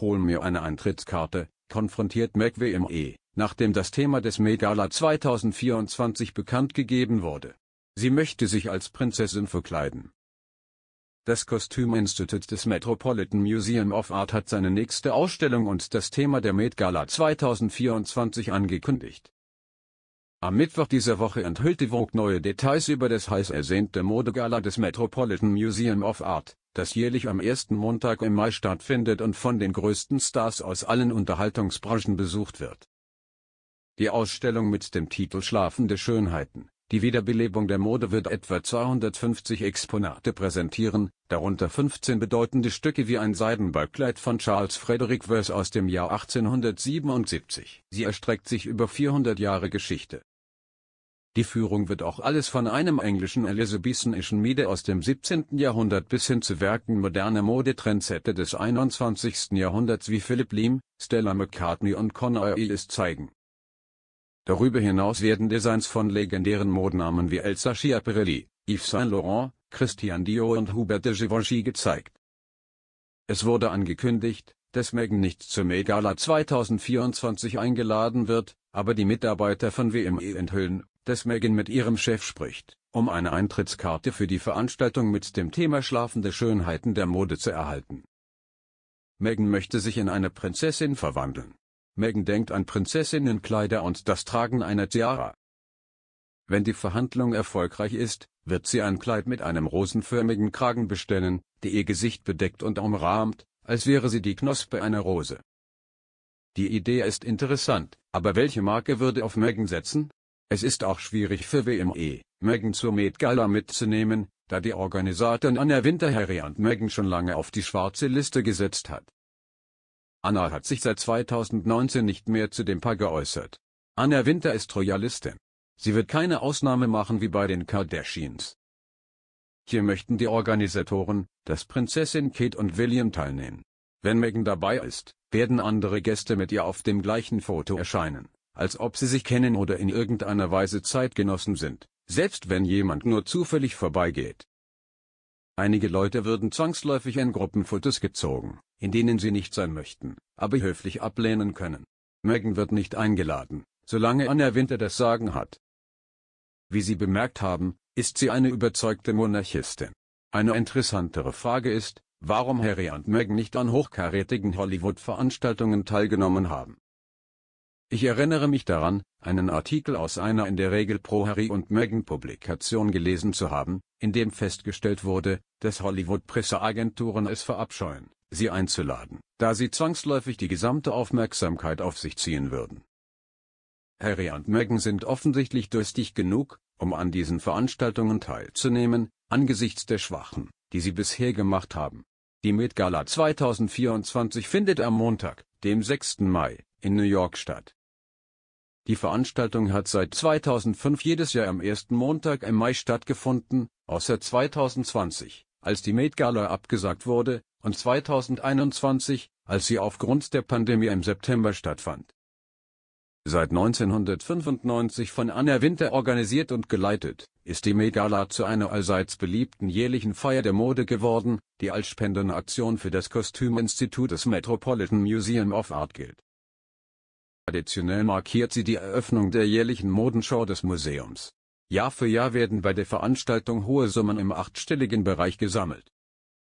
Hol mir eine Eintrittskarte, konfrontiert McWME, nachdem das Thema des Megala 2024 bekannt gegeben wurde. Sie möchte sich als Prinzessin verkleiden. Das Kostüminstitut des Metropolitan Museum of Art hat seine nächste Ausstellung und das Thema der Met Gala 2024 angekündigt. Am Mittwoch dieser Woche enthüllte Vogue neue Details über das heiß ersehnte Modegala des Metropolitan Museum of Art, das jährlich am ersten Montag im Mai stattfindet und von den größten Stars aus allen Unterhaltungsbranchen besucht wird. Die Ausstellung mit dem Titel Schlafende Schönheiten, die Wiederbelebung der Mode wird etwa 250 Exponate präsentieren, darunter 15 bedeutende Stücke wie ein Seidenballkleid von Charles Frederick Wörth aus dem Jahr 1877. Sie erstreckt sich über 400 Jahre Geschichte die Führung wird auch alles von einem englischen elizabethanischen Mide aus dem 17. Jahrhundert bis hin zu Werken moderner Modetrendsetter des 21. Jahrhunderts wie Philip Lehm, Stella McCartney und Conor Eales zeigen. Darüber hinaus werden Designs von legendären Modenamen wie Elsa Schiaparelli, Yves Saint Laurent, Christian Dio und Hubert de Givenchy gezeigt. Es wurde angekündigt, dass Megan nicht zur Megala 2024 eingeladen wird, aber die Mitarbeiter von WME enthüllen, dass Megan mit ihrem Chef spricht, um eine Eintrittskarte für die Veranstaltung mit dem Thema Schlafende Schönheiten der Mode zu erhalten. Megan möchte sich in eine Prinzessin verwandeln. Megan denkt an Prinzessinnenkleider und das Tragen einer Tiara. Wenn die Verhandlung erfolgreich ist, wird sie ein Kleid mit einem rosenförmigen Kragen bestellen, der ihr Gesicht bedeckt und umrahmt, als wäre sie die Knospe einer Rose. Die Idee ist interessant, aber welche Marke würde auf Megan setzen? Es ist auch schwierig für WME, Megan zur Met Gala mitzunehmen, da die Organisatorin Anna und Megan schon lange auf die schwarze Liste gesetzt hat. Anna hat sich seit 2019 nicht mehr zu dem Paar geäußert. Anna Winter ist Royalistin. Sie wird keine Ausnahme machen wie bei den Kardashians. Hier möchten die Organisatoren, dass Prinzessin Kate und William teilnehmen. Wenn Megan dabei ist, werden andere Gäste mit ihr auf dem gleichen Foto erscheinen als ob sie sich kennen oder in irgendeiner Weise Zeitgenossen sind, selbst wenn jemand nur zufällig vorbeigeht. Einige Leute würden zwangsläufig in Gruppenfotos gezogen, in denen sie nicht sein möchten, aber höflich ablehnen können. Megan wird nicht eingeladen, solange Anna Winter das Sagen hat. Wie Sie bemerkt haben, ist sie eine überzeugte Monarchistin. Eine interessantere Frage ist, warum Harry und Meghan nicht an hochkarätigen Hollywood-Veranstaltungen teilgenommen haben. Ich erinnere mich daran, einen Artikel aus einer in der Regel pro Harry und Meghan Publikation gelesen zu haben, in dem festgestellt wurde, dass Hollywood-Presseagenturen es verabscheuen, sie einzuladen, da sie zwangsläufig die gesamte Aufmerksamkeit auf sich ziehen würden. Harry und Meghan sind offensichtlich durstig genug, um an diesen Veranstaltungen teilzunehmen, angesichts der Schwachen, die sie bisher gemacht haben. Die Met Gala 2024 findet am Montag, dem 6. Mai, in New York statt. Die Veranstaltung hat seit 2005 jedes Jahr am ersten Montag im Mai stattgefunden, außer 2020, als die Met Gala abgesagt wurde, und 2021, als sie aufgrund der Pandemie im September stattfand. Seit 1995 von Anna Winter organisiert und geleitet, ist die Met Gala zu einer allseits beliebten jährlichen Feier der Mode geworden, die als Spendenaktion für das Kostüminstitut des Metropolitan Museum of Art gilt. Traditionell markiert sie die Eröffnung der jährlichen Modenschau des Museums. Jahr für Jahr werden bei der Veranstaltung hohe Summen im achtstelligen Bereich gesammelt